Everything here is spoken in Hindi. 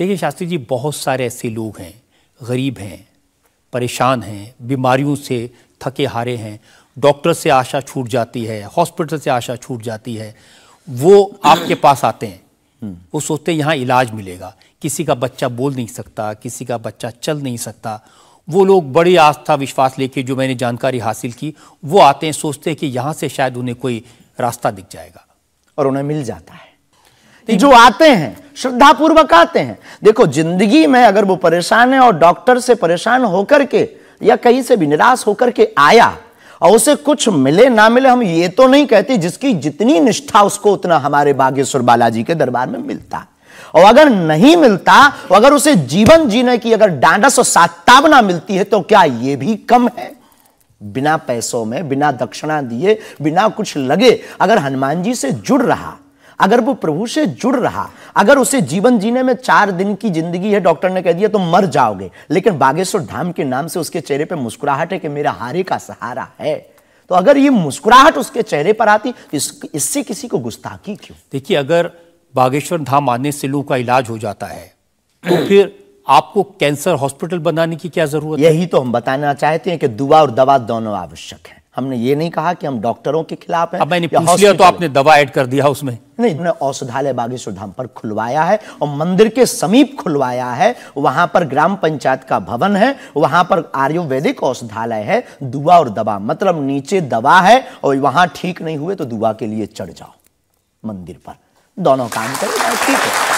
देखिए शास्त्री जी बहुत सारे ऐसे लोग हैं गरीब हैं परेशान हैं बीमारियों से थके हारे हैं डॉक्टर से आशा छूट जाती है हॉस्पिटल से आशा छूट जाती है वो आपके पास आते हैं हम्म। वो सोचते हैं यहाँ इलाज मिलेगा किसी का बच्चा बोल नहीं सकता किसी का बच्चा चल नहीं सकता वो लोग बड़ी आस्था विश्वास लेके जो मैंने जानकारी हासिल की वो आते हैं सोचते हैं कि यहाँ से शायद उन्हें कोई रास्ता दिख जाएगा और उन्हें मिल जाता है जो आते हैं श्रद्धापूर्वक आते हैं देखो जिंदगी में अगर वो परेशान है और डॉक्टर से परेशान होकर के या कहीं से भी निराश होकर के आया और उसे कुछ मिले ना मिले हम ये तो नहीं कहते जिसकी जितनी निष्ठा उसको उतना हमारे बागेश्वर बालाजी के दरबार में मिलता और अगर नहीं मिलता और अगर उसे जीवन जीने की अगर डांडस और सातावना मिलती है तो क्या यह भी कम है बिना पैसों में बिना दक्षिणा दिए बिना कुछ लगे अगर हनुमान जी से जुड़ रहा अगर वो प्रभु से जुड़ रहा अगर उसे जीवन जीने में चार दिन की जिंदगी है डॉक्टर ने कह दिया तो मर जाओगे लेकिन बागेश्वर धाम के नाम से उसके चेहरे पर मुस्कुराहट है कि मेरा हारे का सहारा है तो अगर ये मुस्कुराहट उसके चेहरे पर आती तो इससे किसी को गुस्ताखी क्यों देखिए अगर बागेश्वर धाम आने से लू का इलाज हो जाता है तो फिर आपको कैंसर हॉस्पिटल बनाने की क्या जरूरत यही तो हम बताना चाहते हैं कि दुआ और दवा दोनों आवश्यक है हमने ये नहीं कहा कि हम डॉक्टरों के खिलाफ हैं अब मैंने पूछ लिया तो आपने दवा ऐड कर दिया उसमें नहीं उन्होंने औषधालय बागेश्वर धाम पर खुलवाया है और मंदिर के समीप खुलवाया है वहां पर ग्राम पंचायत का भवन है वहां पर आयुर्वेदिक औषधालय है दुआ और दवा मतलब नीचे दवा है और वहां ठीक नहीं हुए तो दुआ के लिए चढ़ जाओ मंदिर पर दोनों काम करें ठीक है